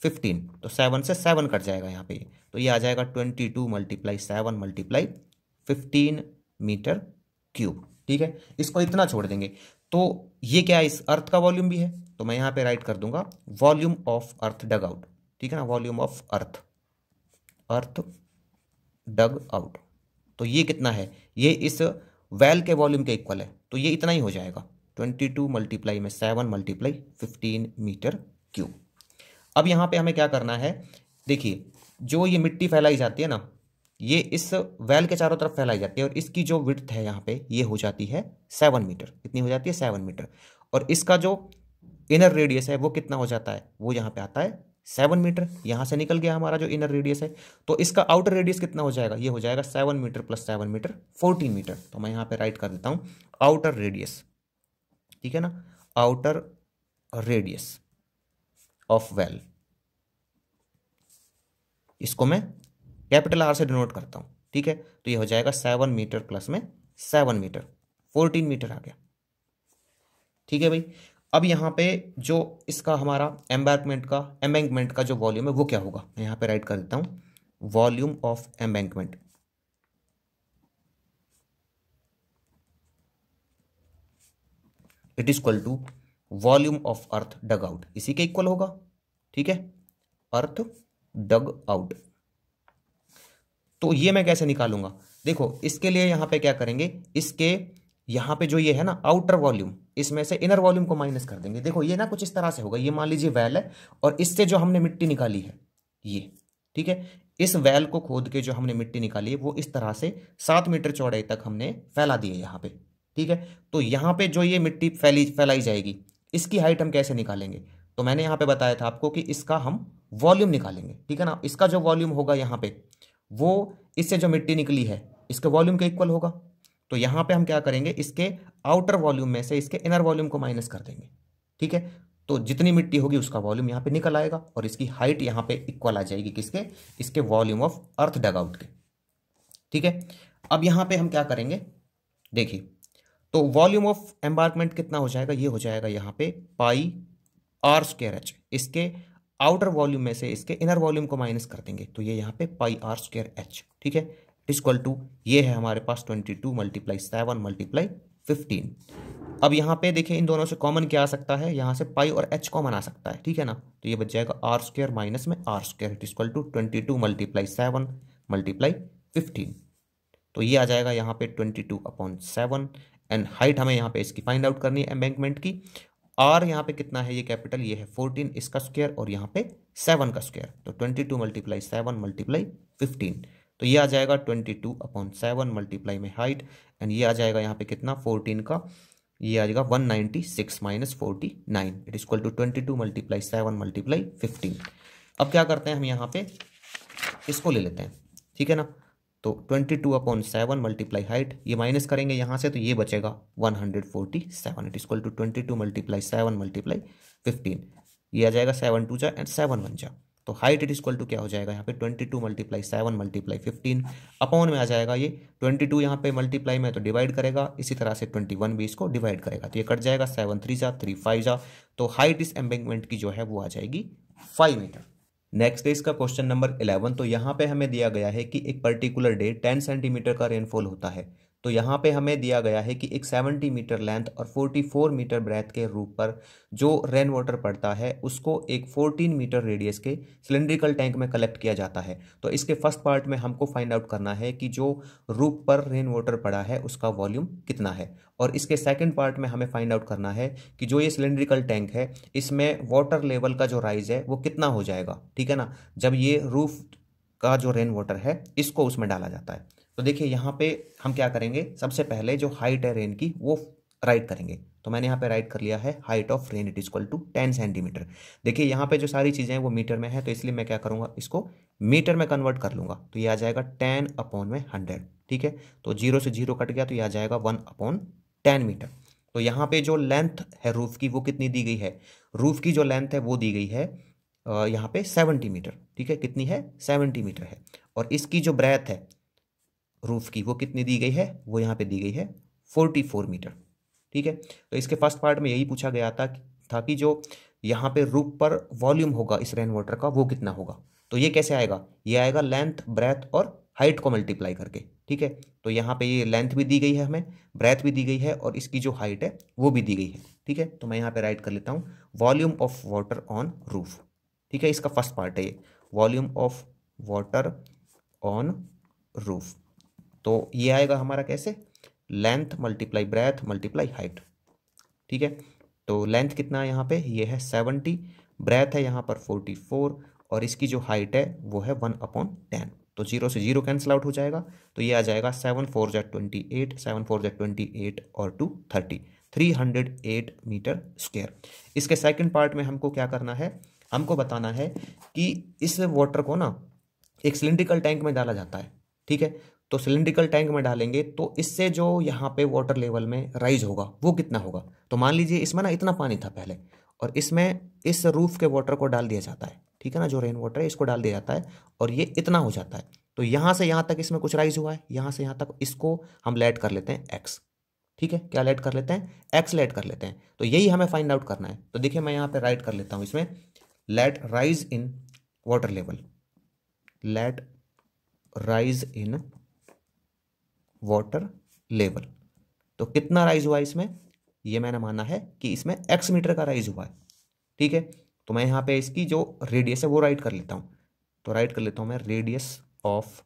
फिफ्टीन तो सेवन से सेवन कट जाएगा यहाँ पे तो ये आ जाएगा twenty two multiply seven multiply fifteen metre cube ठीक है इसको इतना छोड़ देंगे तो ये क्या है इस अर्थ का वॉल्यूम भी है तो मैं यहां पे राइट कर दूंगा volume of earth dug out ठीक है ना volume of earth earth dug out तो ये कितना है ये इस वेल के वॉल्यूम के इक्वल है तो ये इतना ही हो जाएगा ट्वेंटी टू मल्टीप्लाई में seven multiply fifteen metre cube अब यहां पे हमें क्या करना है देखिए जो ये मिट्टी फैलाई जाती है ना ये इस वेल के चारों तरफ फैलाई जाती है और इसकी जो विड्थ है यहाँ पे ये हो जाती है सेवन मीटर कितनी हो जाती है सेवन मीटर और इसका जो इनर रेडियस है वो कितना हो जाता है वो यहाँ पे आता है सेवन मीटर यहाँ से निकल गया हमारा जो इनर रेडियस है तो इसका आउटर रेडियस कितना हो जाएगा ये हो जाएगा seven metre plus seven metre fourteen metre तो मैं यहाँ पे राइट कर देता हूँ आउटर रेडियस ठीक है ना आउटर रेडियस ऑफ वेल इसको मैं कैपिटल आर से डिनोट करता हूँ ठीक है तो ये हो जाएगा सेवन मीटर प्लस में सेवन मीटर फोर्टीन मीटर आ गया ठीक है भाई अब यहाँ पे जो इसका हमारा एम्बैंकमेंट का एम्बैंकमेंट का जो वॉल्यूम है वो क्या होगा मैं यहाँ पे राइट कर देता हूँ volume of embankment it is equal to volume of earth dug out इसी के इक्वल होगा ठीक है अर्थ डग आउट तो ये मैं कैसे निकालूंगा देखो इसके लिए यहाँ पे क्या करेंगे इसके यहाँ पे जो ये है ना आउटर वॉल्यूम इसमें से इनर वॉल्यूम को माइनस कर देंगे देखो ये ना कुछ इस तरह से होगा ये मान लीजिए वैल है और इससे जो हमने मिट्टी निकाली है ये ठीक है इस वैल को खोद के जो हमने मिट्टी निकाली है वो इस तरह से सात मीटर चौड़ाई तक हमने फैला दी है यहाँ पर ठीक है तो यहाँ पर जो ये मिट्टी फैली फैलाई जाएगी इसकी हाइट हम कैसे निकालेंगे तो मैंने यहाँ पर बताया था आपको कि इसका हम वॉल्यूम निकालेंगे ठीक है ना इसका जो वॉल्यूम होगा यहाँ पर वो इससे जो मिट्टी निकली है इसके वॉल्यूम के इक्वल होगा तो यहाँ पे हम क्या करेंगे इसके आउटर वॉल्यूम में से इसके इनर वॉल्यूम को माइनस कर देंगे ठीक है तो जितनी मिट्टी होगी उसका वॉल्यूम यहाँ पे निकल आएगा और इसकी हाइट यहाँ पे इक्वल आ जाएगी किसके इसके वॉल्यूम ऑफ अर्थ डगआउट के ठीक है अब यहाँ पे हम क्या करेंगे देखिए तो वॉल्यूम ऑफ एम्बार्कमेंट कितना हो जाएगा ये हो जाएगा यहाँ पे पाई आर स्क्र एच इसके आउटर वॉल्यूम में से इसके इनर वॉल्यूम को माइनस कर देंगे तो ये यहाँ पे पाई आर स्क्र एच ठीक है इसक्वल टू ये है हमारे पास twenty two multiply seven multiply fifteen अब यहाँ पे देखें इन दोनों से कॉमन क्या आ सकता है यहाँ से पाई और एच कॉमन आ सकता है ठीक है ना तो ये बच जाएगा आर स्क्र माइनस में R square it is equal to twenty two multiply seven multiply fifteen तो ये आ जाएगा यहाँ पे twenty two upon seven and height हमें यहाँ पे इसकी फाइंड आउट करनी है एम्बैंकमेंट की आर यहाँ पे कितना है ये कैपिटल ये है फोर्टीन इसका स्क्वायर और यहाँ पे सेवन का स्क्वायर तो twenty two multiply seven multiply fifteen तो ये आ जाएगा twenty two upon seven multiply में हाइट एंड ये आ जाएगा यहाँ पे कितना फोर्टीन का ये आ जाएगा one ninety six minus forty nine it is equal to twenty two multiply seven multiply fifteen अब क्या करते हैं हम यहाँ पे इसको ले लेते हैं ठीक है ना तो twenty two upon seven multiply height ये माइनस करेंगे यहाँ से तो ये बचेगा one hundred forty seven it is equal to twenty two multiply seven multiply fifteen ये आ जाएगा सेवन टू जा एंड सेवन वन जा तो हाइट इट इक्वल टू क्या हो जाएगा यहाँ पे twenty two multiply seven multiply fifteen upon में आ जाएगा ये ट्वेंटी टू यहाँ पे मल्टीप्लाई में तो डिवाइड करेगा इसी तरह से ट्वेंटी वन भी इसको डिवाइड करेगा तो ये कट जाएगा सेवन थ्री जा थ्री फाइव जा तो हाइट इस एम्बेंगमेंट की जो है वो आ जाएगी फाइव मीटर नेक्स्ट इसका क्वेश्चन नंबर इलेवन तो यहाँ पे हमें दिया गया है कि एक पर्टिकुलर डे टेन सेंटीमीटर का रेनफॉल होता है तो यहाँ पे हमें दिया गया है कि एक 70 मीटर लेंथ और 44 मीटर ब्रेथ के रूप पर जो रेन वाटर पड़ता है उसको एक 14 मीटर रेडियस के सिलेंड्रिकल टैंक में कलेक्ट किया जाता है तो इसके फर्स्ट पार्ट में हमको फाइंड आउट करना है कि जो रूप पर रेन वाटर पड़ा है उसका वॉल्यूम कितना है और इसके सेकेंड पार्ट में हमें फाइंड आउट करना है कि जो ये सिलेंड्रिकल टैंक है इसमें वाटर लेवल का जो राइज है वो कितना हो जाएगा ठीक है ना जब ये रूफ का जो रेन वाटर है इसको उसमें डाला जाता है तो देखिए यहाँ पे हम क्या करेंगे सबसे पहले जो हाइट है रेन की वो राइट करेंगे तो मैंने यहाँ पे राइट कर लिया है height of rain it is equal to ten centimetre देखिए यहाँ पे जो सारी चीज़ें हैं वो मीटर में है तो इसलिए मैं क्या करूँगा इसको मीटर में कन्वर्ट कर लूँगा तो ये आ जाएगा टेन अपॉन में हंड्रेड ठीक है तो जीरो से जीरो कट गया तो ये आ जाएगा वन अपॉन टेन मीटर तो यहाँ पे जो लेंथ है रूफ़ की वो कितनी दी गई है रूफ़ की जो लेंथ है वो दी गई है यहाँ पे सेवेंटी मीटर ठीक है कितनी है सेवेंटी मीटर है और इसकी जो ब्रेथ है रूफ की वो कितनी दी गई है वो यहाँ पे दी गई है फोर्टी फोर मीटर ठीक है तो इसके फर्स्ट पार्ट में यही पूछा गया था था कि जो यहाँ पे रूफ पर वॉल्यूम होगा इस रेन वाटर का वो कितना होगा तो ये कैसे आएगा ये आएगा लेंथ ब्रेथ और हाइट को मल्टीप्लाई करके ठीक है तो यहाँ पे ये लेंथ भी दी गई है हमें ब्रेथ भी दी गई है और इसकी जो हाइट है वो भी दी गई है ठीक है तो मैं यहाँ पे राइट कर लेता हूँ volume of water on roof ठीक है इसका फर्स्ट पार्ट है ये volume of water on roof तो ये आएगा हमारा कैसे length multiply breadth multiply height ठीक है तो लेंथ कितना है यहाँ पे ये है सेवनटी ब्रेथ है यहाँ पर फोर्टी फोर और इसकी जो हाइट है वो है वन अपॉन टेन तो जीरो से जीरो कैंसिल आउट हो जाएगा तो ये आ जाएगा सेवन फोर जै ट्वेंटी एट सेवन फोर जेट ट्वेंटी एट और two thirty three hundred eight metre square इसके सेकंड पार्ट में हमको क्या करना है हमको बताना है कि इस वाटर को ना एक सिलेंड्रिकल टैंक में डाला जाता है ठीक है तो सिलेंड्रिकल टैंक में डालेंगे तो इससे जो यहाँ पे वाटर लेवल में राइज होगा वो कितना होगा तो मान लीजिए इसमें ना इतना पानी था पहले और इसमें इस रूफ़ के वाटर को डाल दिया जाता है ठीक है ना जो रेन वाटर है इसको डाल दिया जाता है और ये इतना हो जाता है तो यहाँ से यहाँ तक इसमें कुछ राइज हुआ है यहाँ से यहाँ तक इसको हम लेट कर लेते हैं एक्स ठीक है क्या लेट कर लेते हैं एक्स लेट कर लेते हैं तो यही हमें फाइंड आउट करना है तो देखिए मैं यहाँ पे राइट कर लेता हूँ इसमें let rise in water level let rise in water level तो कितना राइज हुआ इसमें ये मैंने माना है कि इसमें एक्स मीटर का राइज हुआ है ठीक है तो मैं यहाँ पे इसकी जो रेडियस है वो राइट कर लेता हूँ तो राइट कर लेता हूँ मैं radius of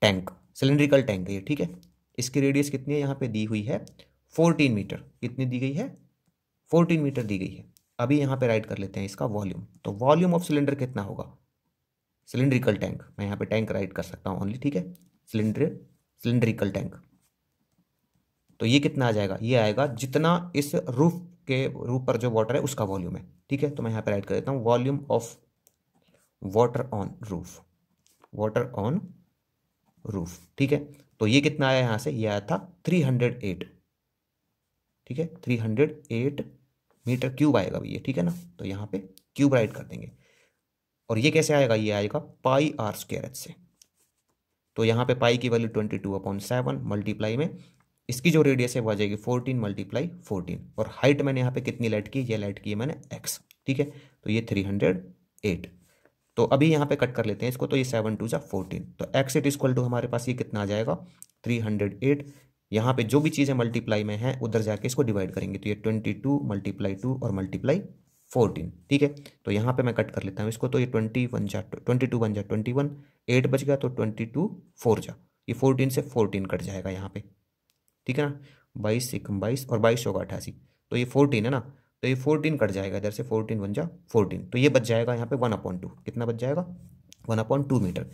tank cylindrical tank है ये ठीक है इसकी रेडियस कितनी है यहाँ पे दी हुई है फोर्टीन मीटर कितनी दी गई है फोर्टीन मीटर दी गई है अभी यहाँ पे राइट कर लेते हैं इसका वॉल्यूम तो वॉल्यूम ऑफ सिलेंडर कितना होगा सिलेंड्रिकल टैंक मैं यहाँ पे टैंक राइट कर सकता हूँ ओनली ठीक है सिलेंडर सिलेंड्रिकल टैंक तो ये कितना आ जाएगा ये आएगा जितना इस रूफ के रूफ पर जो वाटर है उसका वॉल्यूम है ठीक है तो मैं यहाँ पर ऐड कर देता हूँ volume of water on roof water on roof ठीक है तो ये कितना आया यहाँ से ये आया था थ्री हंड्रेड एट ठीक है three hundred eight metre cube आएगा भैया ठीक है ना तो यहाँ पे क्यूब राइट कर देंगे और ये कैसे आएगा ये आएगा पाई आर स्केयर से तो यहाँ पे पाई की value twenty two upon seven multiply में इसकी जो रेडियस है वो आ जाएगी फोर्टीन मल्टीप्लाई फोर्टीन और हाइट मैंने यहाँ पे कितनी लाइट की ये लाइट की है मैंने एक्स ठीक है तो ये थ्री हंड्रेड एट तो अभी यहाँ पे कट कर लेते हैं इसको तो ये सेवन टू जा फोर्टीन तो एक्स इट इक्वल टू हमारे पास ये कितना आ जाएगा थ्री हंड्रेड एट यहाँ पे जो भी चीज़ें मल्टीप्लाई में है उधर जाके इसको डिवाइड करेंगे तो ये ट्वेंटी टू मल्टीप्लाई टू और मल्टीप्लाई फोर्टीन ठीक है तो यहाँ पे मैं कट कर लेता हूँ इसको तो ये ट्वेंटी वन जा ट्वेंटी टू वन जा ट्वेंटी वन एट बच गया तो ट्वेंटी टू फोर जा ये फोर्टीन से फोर्टीन कट जाएगा यहाँ पे ठीक है ना बाईस एकम बाईस और बाईस होगा अठासी तो ये फोर्टीन है ना तो ये फोर्टीन कट जाएगा इधर से फोर्टीन वन जा फोर्टीन तो ये बच जाएगा यहाँ पे वन अपॉइंट टू कितना बच जाएगा one upon two metre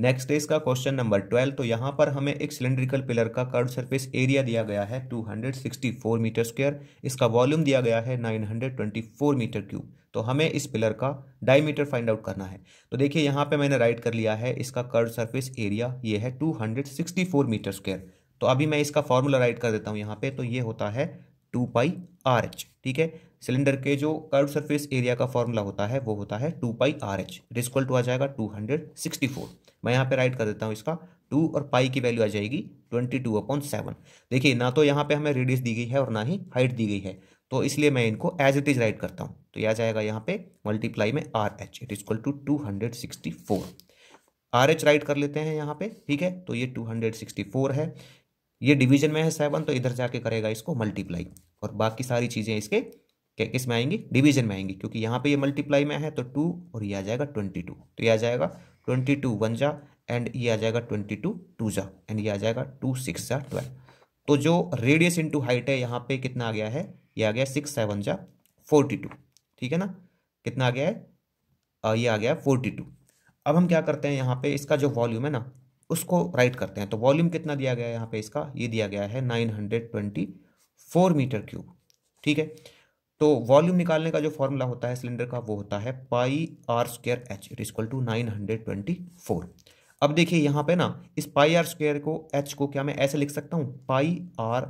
next है इसका क्वेश्चन नंबर ट्वेल्व तो यहाँ पर हमें एक सिलेंड्रिकल पिलर का कर्व सरफेस एरिया दिया गया है 264 मीटर स्क्वायर इसका वॉल्यूम दिया गया है 924 मीटर क्यूब तो हमें इस पिलर का डायमीटर फाइंड आउट करना है तो देखिए यहाँ पे मैंने राइट कर लिया है इसका कर्व सरफेस एरिया ये है 264 मीटर स्क्वेयर तो अभी मैं इसका फॉर्मूला राइट कर देता हूँ यहाँ पे तो ये होता है टू पाई आर एच ठीक है सिलेंडर के जो कर्व सरफेस एरिया का फॉर्मूला होता है वो होता है two pi r h it is equal to आ जाएगा टू हंड्रेड सिक्सटी फोर मैं यहाँ पे राइट कर देता हूँ इसका टू और पाई की वैल्यू आ जाएगी ट्वेंटी टू अपॉन सेवन देखिए ना तो यहाँ पे हमें रेडियस दी गई है और ना ही हाइट दी गई है तो इसलिए मैं इनको एज इट इज़ राइट करता हूँ तो यह आ जाएगा यहाँ पे मल्टीप्लाई में r h it equal to two hundred sixty four r h write कर लेते हैं यहाँ पे ठीक है तो ये टू हंड्रेड सिक्सटी फोर है ये डिवीजन में है सेवन तो इधर जाके करेगा इसको मल्टीप्लाई और बाकी सारी चीज़ें इसके किस में आएंगी डिवीजन में आएंगी क्योंकि यहाँ पे ये मल्टीप्लाई में है तो टू और ये आ जाएगा ट्वेंटी टू तो ये आ जाएगा ट्वेंटी टू वन जा एंड ये आ जाएगा ट्वेंटी टू टू जा एंड ये आ जाएगा टू सिक्स जा ट्वेल्व तो जो रेडियस इंटू हाइट है यहाँ पे कितना आ गया है ये आ गया सिक्स सेवन जा फोर्टी टू ठीक है ना कितना आ गया है आ, ये आ गया है फोर्टी टू अब हम क्या करते हैं यहाँ पे इसका जो वॉल्यूम है ना उसको राइट करते हैं तो वॉल्यूम कितना दिया गया है यहाँ पे इसका ये दिया गया है nine hundred twenty four metre cube ठीक है तो वॉल्यूम निकालने का जो फॉर्मूला होता है सिलेंडर का वो होता है pi are square h it equal to nine hundred twenty four अब देखिए यहाँ पे ना इस पाई आर स्क्र को एच को क्या मैं ऐसे लिख सकता हूँ पाई आर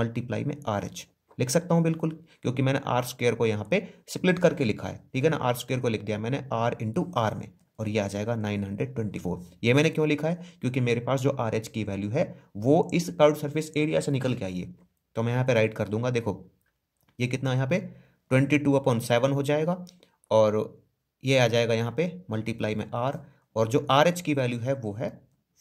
मल्टीप्लाई में आर एच लिख सकता हूँ बिल्कुल क्योंकि मैंने आर स्क्र को यहाँ पे स्प्लिट करके लिखा है ठीक है ना आर स्क्वेयर को लिख दिया मैंने आर इंटू आर में और ये आ जाएगा 924 ये मैंने क्यों लिखा है क्योंकि मेरे पास जो आर एच की वैल्यू है वो इस कर्व सर्फेस एरिया से निकल के आई है तो मैं यहाँ पे राइट कर दूंगा देखो ये कितना यहाँ पे ट्वेंटी टू अपॉन सेवन हो जाएगा और ये आ जाएगा यहाँ पे मल्टीप्लाई में आर और जो आर एच की वैल्यू है वो है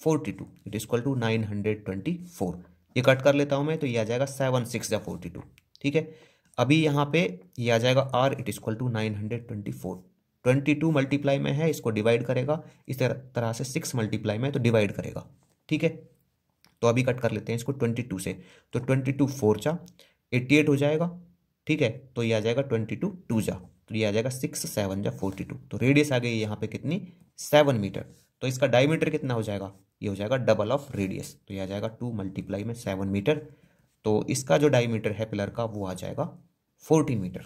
forty two it is equal to nine hundred twenty four ये कट कर लेता हूँ मैं तो ये आ जाएगा सेवन सिक्स या फोर्टी टू ठीक है अभी यहाँ पे ये आ जाएगा r it is equal to nine hundred twenty four twenty two multiply में है इसको डिवाइड करेगा इस तरह से सिक्स मल्टीप्लाई में तो डिवाइड करेगा ठीक है तो अभी कट कर लेते हैं इसको ट्वेंटी टू से तो ट्वेंटी टू फोर चा एट्टी एट हो जाएगा ठीक है तो ये आ जाएगा ट्वेंटी टू टू जा तो ये आ जाएगा सिक्स सेवन जा फोर्टी टू तो रेडियस आ गई यहाँ पे कितनी सेवन मीटर तो इसका डायमीटर कितना हो जाएगा ये हो जाएगा डबल ऑफ रेडियस तो ये आ जाएगा टू मल्टीप्लाई में सेवन मीटर तो इसका जो डायमीटर है पिलर का वो आ जाएगा फोर्टीन मीटर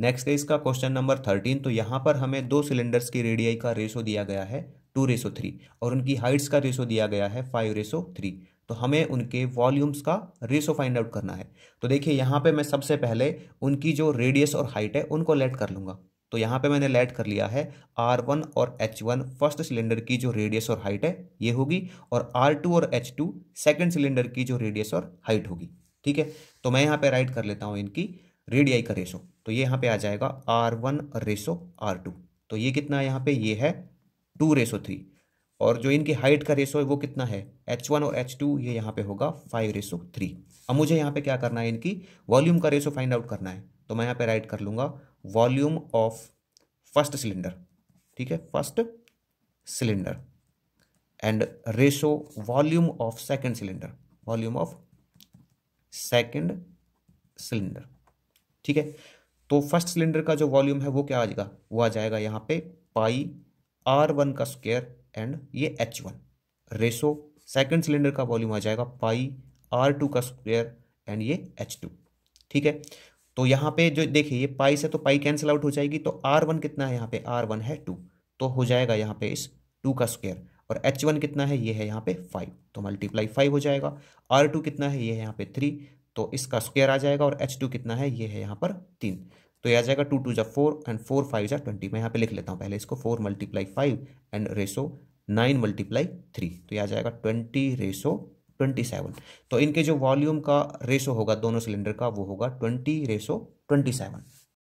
नेक्स्ट है इसका क्वेश्चन नंबर थर्टीन तो यहाँ पर हमें दो सिलेंडर्स की रेडियाई का रेशो दिया गया है टू रेशो थ्री और उनकी हाइट्स का रेशो दिया गया है फाइव रेशो थ्री तो हमें उनके वॉल्यूम्स का रेशो फाइंड आउट करना है तो देखिए यहाँ पे मैं सबसे पहले उनकी जो रेडियस और हाइट है उनको लेट कर लूँगा तो यहाँ पे मैंने लेट कर लिया है आर वन और एच वन फर्स्ट सिलेंडर की जो रेडियस और हाइट है ये होगी और आर टू और एच टू सेकेंड सिलेंडर की जो रेडियस और हाइट होगी ठीक है तो मैं यहाँ पे राइट कर लेता हूँ इनकी रेडियाई का रेशो तो ये यहाँ पे आ जाएगा आर वन आर टू तो ये कितना यहाँ पर ये है टू रेशो थ्री और जो इनकी हाइट का रेशो है वो कितना है एच वन और एच टू ये यहाँ पे होगा फाइव रेशो थ्री अब मुझे यहाँ पे क्या करना है इनकी वॉल्यूम का रेशो फाइंड आउट करना है तो मैं यहाँ पे राइट कर लूँगा वॉल्यूम ऑफ फर्स्ट सिलेंडर ठीक है first cylinder and ratio volume of second cylinder volume of second cylinder ठीक है तो फर्स्ट सिलेंडर का जो वॉल्यूम है वो क्या आ जाएगा वो आ जाएगा यहाँ पे पाई आर वन का स्क्वायर एंड ये h one ratio second cylinder का वॉल्यूम आ जाएगा पाई आर टू का स्क्वेयर एंड ये एच टू ठीक है तो यहाँ पे जो देखिए ये पाई से तो पाई कैंसिल आउट हो जाएगी तो आर वन कितना है यहाँ पे आर वन है टू तो हो जाएगा यहाँ पे इस टू का स्क्वेयर और एच वन कितना है ये है यहाँ पे फाइव तो मल्टीप्लाई फाइव हो जाएगा आर टू कितना है ये है यहाँ पे थ्री तो इसका स्क्वेयर आ जाएगा और एच टू कितना है ये है यहाँ पर तीन तो यह आ जाएगा टू टू जा फोर एंड फोर फाइव जा ट्वेंटी मैं यहाँ पे लिख लेता हूँ पहले इसको four multiply five and ratio nine multiply three तो यह आ जाएगा ट्वेंटी रेसो ट्वेंटी सेवन तो इनके जो वॉल्यूम का रेसो होगा दोनों सिलेंडर का वो होगा ट्वेंटी रेसो ट्वेंटी सेवन